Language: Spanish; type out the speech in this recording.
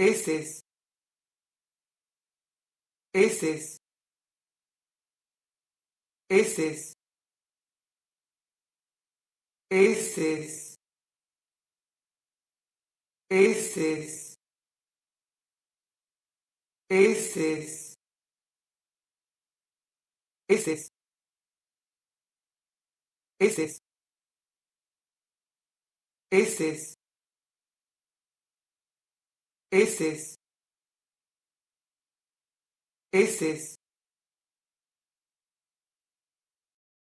heces heces heces heces heces heces heces heces heces Eses. Eses.